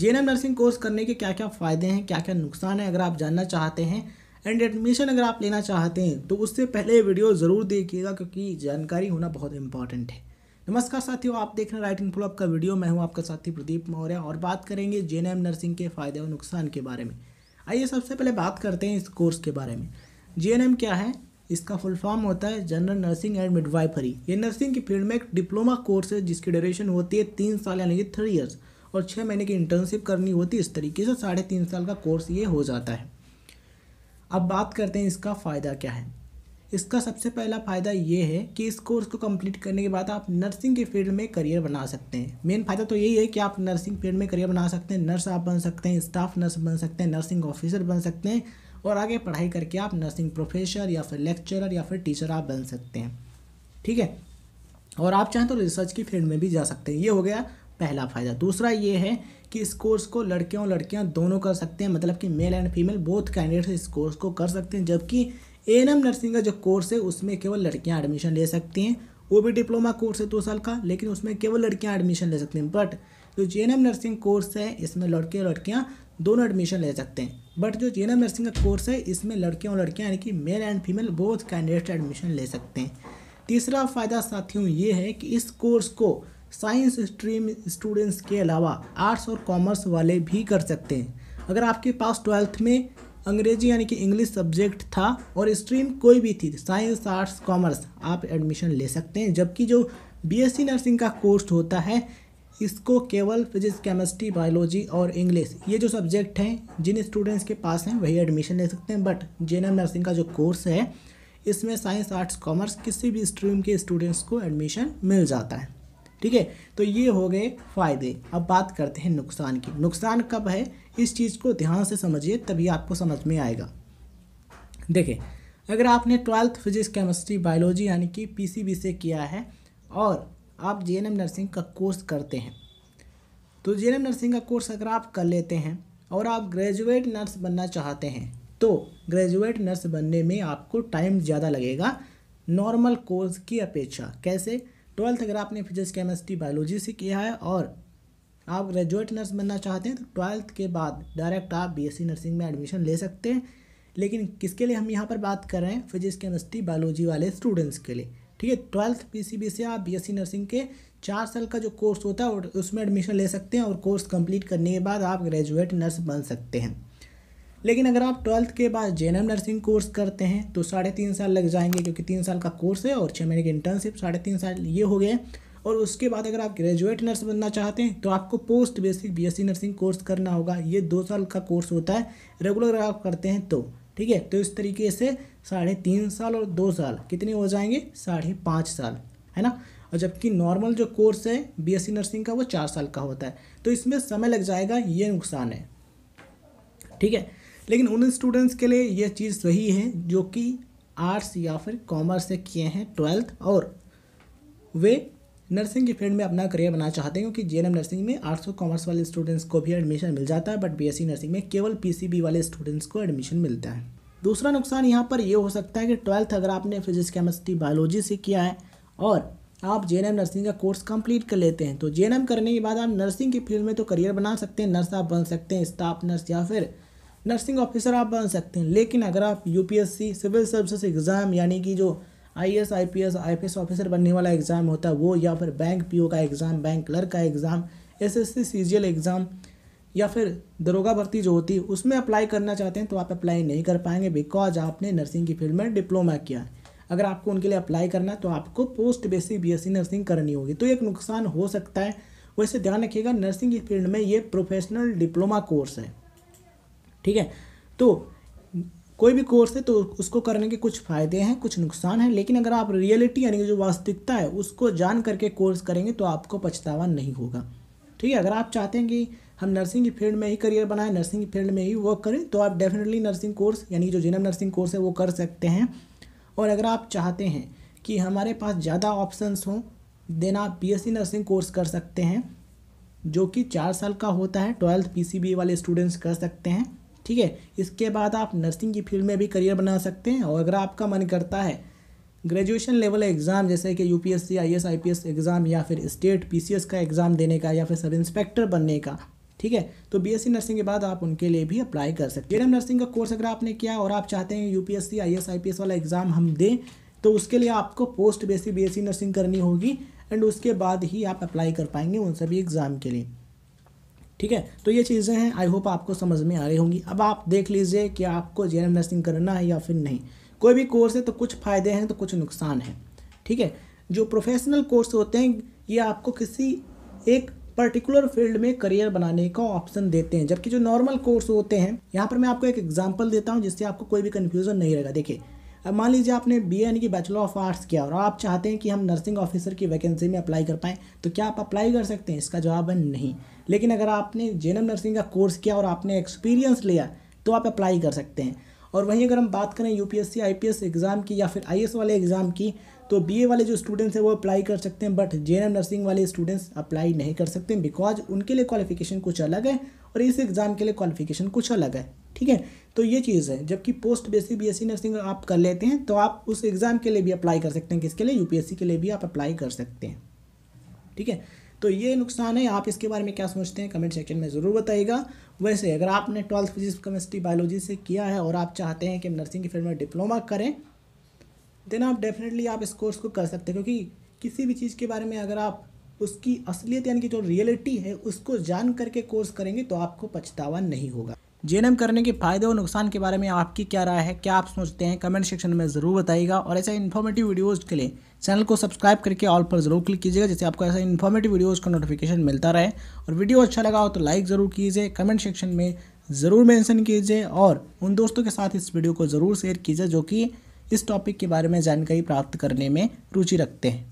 जे nursing course करने के क्या क्या फ़ायदे हैं क्या क्या नुकसान है अगर आप जानना चाहते हैं एंड एडमिशन अगर आप लेना चाहते हैं तो उससे पहले वीडियो ज़रूर देखिएगा क्योंकि जानकारी होना बहुत इंपॉर्टेंट है नमस्कार साथियों आप देख रहे हैं राइट इन फुलअप का वीडियो मैं हूं आपका साथी प्रदीप मौर्य और बात करेंगे जे नर्सिंग के फ़ायदे और नुकसान के बारे में आइए सबसे पहले बात करते हैं इस कोर्स के बारे में जे क्या है इसका फुल फॉर्म होता है जनरल नर्सिंग एंड मिडवाइफरी ये नर्सिंग की फील्ड में एक डिप्लोमा कोर्स है जिसकी ड्यूरेशन होती है तीन साल यानी कि थ्री ईयर्स और छः महीने की इंटर्नशिप करनी होती है इस तरीके से साढ़े तीन साल का कोर्स ये हो जाता है अब बात करते हैं इसका फ़ायदा क्या है इसका सबसे पहला फ़ायदा ये है कि इस कोर्स को कंप्लीट करने के बाद आप नर्सिंग के फील्ड में करियर बना सकते हैं मेन फ़ायदा तो यही है कि आप नर्सिंग फील्ड में करियर बना सकते हैं नर्स आप बन सकते हैं स्टाफ नर्स बन सकते हैं नर्सिंग ऑफिसर बन सकते हैं और आगे पढ़ाई करके आप नर्सिंग प्रोफेसर या फिर लेक्चरर या फिर टीचर आप बन सकते हैं ठीक है और आप चाहें तो रिसर्च की फील्ड में भी जा सकते हैं ये हो गया पहला फ़ायदा दूसरा ये है कि इस कोर्स को लड़के और लड़कियां दोनों कर सकते हैं मतलब कि male and female both candidates इस कोर्स को कर सकते हैं जबकि ए नर्सिंग का जो कोर्स है उसमें केवल लड़कियाँ एडमिशन ले सकती हैं वो भी डिप्लोमा कोर्स है दो साल का लेकिन उसमें केवल लड़कियाँ एडमिशन ले सकती हैं बट जो जे नर्सिंग कोर्स है इसमें लड़के और लड़कियाँ दोनों एडमिशन ले सकते हैं बट जो जे नर्सिंग का कोर्स है इसमें लड़के और लड़कियाँ यानी कि male and female both candidate admission ले सकते हैं तीसरा फ़ायदा साथियों ये है कि इस कोर्स को साइंस स्ट्रीम स्टूडेंट्स के अलावा आर्ट्स और कॉमर्स वाले भी कर सकते हैं अगर आपके पास ट्वेल्थ में अंग्रेजी यानी कि इंग्लिश सब्जेक्ट था और स्ट्रीम कोई भी थी साइंस आर्ट्स कॉमर्स आप एडमिशन ले सकते हैं जबकि जो बीएससी नर्सिंग का कोर्स होता है इसको केवल फिजिक्स केमिस्ट्री बायोलॉजी और इंग्लिश ये जो सब्जेक्ट हैं जिन स्टूडेंट्स के पास हैं वही एडमिशन ले सकते हैं बट जे नर्सिंग का जो कोर्स है इसमें साइंस आर्ट्स कॉमर्स किसी भी स्ट्रीम के स्टूडेंट्स को एडमिशन मिल जाता है ठीक है तो ये हो गए फ़ायदे अब बात करते हैं नुकसान की नुकसान कब है इस चीज़ को ध्यान से समझिए तभी आपको समझ में आएगा देखिए अगर आपने ट्वेल्थ फिजिक्स केमिस्ट्री बायोलॉजी यानी कि पी से किया है और आप जे नर्सिंग का कोर्स करते हैं तो जे नर्सिंग का कोर्स अगर आप कर लेते हैं और आप ग्रेजुएट नर्स बनना चाहते हैं तो ग्रेजुएट नर्स बनने में आपको टाइम ज़्यादा लगेगा नॉर्मल कोर्स की अपेक्षा कैसे ट्वेल्थ अगर आपने फिजिक्स केमिस्ट्री बायोलॉजी से किया है और आप ग्रेजुएट नर्स बनना चाहते हैं तो ट्वेल्थ के बाद डायरेक्ट आप बीएससी नर्सिंग में एडमिशन ले सकते हैं लेकिन किसके लिए हम यहाँ पर बात कर रहे हैं फिजिक्स केमिस्ट्री बायोलॉजी वाले स्टूडेंट्स के लिए ठीक है ट्वेल्थ पी से आप बी नर्सिंग के चार साल का जो कोर्स होता है उसमें एडमिशन ले सकते हैं और कोर्स कंप्लीट करने के बाद आप ग्रेजुएट नर्स बन सकते हैं लेकिन अगर आप ट्वेल्थ के बाद जे नर्सिंग कोर्स करते हैं तो साढ़े तीन साल लग जाएंगे क्योंकि तीन साल का कोर्स है और छः महीने की इंटर्नशिप साढ़े तीन साल ये हो गए और उसके बाद अगर आप ग्रेजुएट नर्स बनना चाहते हैं तो आपको post basic B nursing course करना होगा ये दो साल का कोर्स होता है रेगुलर आप करते हैं तो ठीक है तो इस तरीके से साढ़े तीन साल और दो साल कितने हो जाएंगे साढ़े पाँच साल है ना और जबकि नॉर्मल जो कोर्स है बीएससी नर्सिंग का वो चार साल का होता है तो इसमें समय लग जाएगा ये नुकसान है ठीक है लेकिन उन स्टूडेंट्स के लिए यह चीज़ सही है जो कि आर्ट्स या फिर कॉमर्स से किए हैं ट्वेल्थ और वे नर्सिंग की फील्ड में अपना करियर बनाना चाहते हैं क्योंकि जे नर्सिंग में आर्ट्स और कॉमर्स वाले स्टूडेंट्स को भी एडमिशन मिल जाता है बट बी नर्सिंग में केवल पी वाले स्टूडेंट्स को एडमिशन मिलता है दूसरा नुकसान यहाँ पर ये हो सकता है कि ट्वेल्थ अगर आपने फिजिक्स केमिस्ट्री बायोलॉजी से किया है और आप जे नर्सिंग का कोर्स कंप्लीट कर लेते हैं तो जे करने के बाद आप नर्सिंग की फील्ड में तो करियर बना सकते हैं नर्स आप बन सकते हैं स्टाफ नर्स या फिर नर्सिंग ऑफिसर आप बन सकते हैं लेकिन अगर आप यूपीएससी सिविल सर्विसेज एग्ज़ाम यानी कि जो I S I P S I P S officer बनने वाला एग्ज़ाम होता है वो या फिर बैंक पीओ का एग्ज़ाम बैंक क्लर्क का exam S S C C G L exam या फिर दरोगा भर्ती जो होती है उसमें अप्लाई करना चाहते हैं तो आप अप्लाई नहीं कर पाएंगे बिकॉज आपने नर्सिंग की फील्ड में डिप्लोमा किया है अगर आपको उनके लिए अप्लाई करना है तो आपको पोस्ट बेसिक सी नर्सिंग करनी होगी तो एक नुकसान हो सकता है वैसे ध्यान रखिएगा नर्सिंग की फील्ड में ये प्रोफेशनल डिप्लोमा कोर्स है ठीक है तो कोई भी कोर्स है तो उसको करने के कुछ फ़ायदे हैं कुछ नुकसान हैं लेकिन अगर आप रियलिटी यानी कि जो वास्तविकता है उसको जान करके कोर्स करेंगे तो आपको पछतावा नहीं होगा ठीक है अगर आप चाहते हैं कि हम नर्सिंग की फील्ड में ही करियर बनाएं नर्सिंग की फील्ड में ही वर्क करें तो आप डेफिनेटली नर्सिंग कोर्स यानी जो जिनम नर्सिंग कोर्स है वो कर सकते हैं और अगर आप चाहते हैं कि हमारे पास ज़्यादा ऑप्शंस हों देन आप बी नर्सिंग कोर्स कर सकते हैं जो कि चार साल का होता है ट्वेल्थ पी वाले स्टूडेंट्स कर सकते हैं ठीक है इसके बाद आप नर्सिंग की फील्ड में भी करियर बना सकते हैं और अगर आपका मन करता है ग्रेजुएशन लेवल एग्ज़ाम जैसे कि U P S C I S I P S exam या फिर स्टेट पी सी एस का एग्ज़ाम देने का या फिर सब इंस्पेक्टर बनने का ठीक है तो बीएससी नर्सिंग के बाद आप उनके लिए भी अप्लाई कर सकते हैं एम नर्सिंग का कोर्स अगर आपने किया और आप चाहते हैं यूपीएससी आईएएस आईपीएस वाला एग्ज़ाम हम दें तो उसके लिए आपको पोस्ट बेसिक बीएससी नर्सिंग करनी होगी एंड उसके बाद ही आप अप्लाई कर पाएंगे उन सभी एग्ज़ाम के लिए ठीक है तो ये चीज़ें हैं आई होप आपको समझ में आ रही होंगी अब आप देख लीजिए कि आपको जे नर्सिंग करना है या फिर नहीं कोई भी कोर्स है तो कुछ फ़ायदे हैं तो कुछ नुकसान हैं ठीक है जो प्रोफेशनल कोर्स होते हैं ये आपको किसी एक पर्टिकुलर फील्ड में करियर बनाने का ऑप्शन देते हैं जबकि जो नॉर्मल कोर्स होते हैं यहाँ पर मैं आपको एक एग्जाम्पल देता हूँ जिससे आपको कोई भी कन्फ्यूज़न नहीं रहेगा देखिए अब मान लीजिए आपने बी यानी कि बैचलर ऑफ आर्ट्स किया और आप चाहते हैं कि हम नर्सिंग ऑफिसर की वैकेंसी में अप्लाई कर पाएँ तो क्या आप अप्लाई कर सकते हैं इसका जवाब है नहीं लेकिन अगर आपने जे नर्सिंग का कोर्स किया और आपने एक्सपीरियंस लिया तो आप अप्लाई कर सकते हैं और वहीं अगर हम बात करें यू पी एग्ज़ाम की या फिर आई वाले एग्ज़ाम की तो बीए वाले जो स्टूडेंट्स हैं वो अप्लाई कर सकते हैं बट जे नर्सिंग वाले स्टूडेंट्स अप्लाई नहीं कर सकते बिकॉज उनके लिए क्वालिफिकेशन कुछ अलग है और इस एग्ज़ाम के लिए क्वालिफिकेशन कुछ अलग है ठीक है तो ये चीज़ है जबकि post basic B S C nursing आप कर लेते हैं तो आप उस एग्ज़ाम के लिए भी अप्लाई कर सकते हैं किसके लिए सी के लिए भी आप अप्लाई कर सकते हैं ठीक है तो ये नुकसान है आप इसके बारे में क्या सोचते हैं कमेंट सेक्शन में ज़रूर बताइएगा वैसे अगर आपने ट्वेल्थ फिजिक्स केमिस्ट्री बायोलॉजी से किया है और आप चाहते हैं कि नर्सिंग की फील्ड में डिप्लोमा करें देन आप डेफिनेटली आप इस कोर्स को कर सकते हैं क्योंकि किसी भी चीज़ के बारे में अगर आप उसकी असलियत यानी कि जो रियलिटी है उसको जान करके कोर्स करेंगे तो आपको पछतावा नहीं होगा जे करने के फ़ायदे और नुकसान के बारे में आपकी क्या राय है क्या आप सोचते हैं कमेंट सेक्शन में ज़रूर बताइएगा और ऐसे इन्फॉर्मेटिव वीडियोज़ के लिए चैनल को सब्सक्राइब करके ऑल पर ज़रूर क्लिक कीजिएगा जिससे आपको ऐसा इन्फॉर्मेटिव वीडियोज़ का नोटिफिकेशन मिलता रहे और वीडियो अच्छा लगा हो तो लाइक ज़रूर कीजिए कमेंट सेक्शन में ज़रूर मैंशन कीजिए और उन दोस्तों के साथ इस वीडियो को ज़रूर शेयर कीजिए जो कि इस टॉपिक के बारे में जानकारी प्राप्त करने में रुचि रखते हैं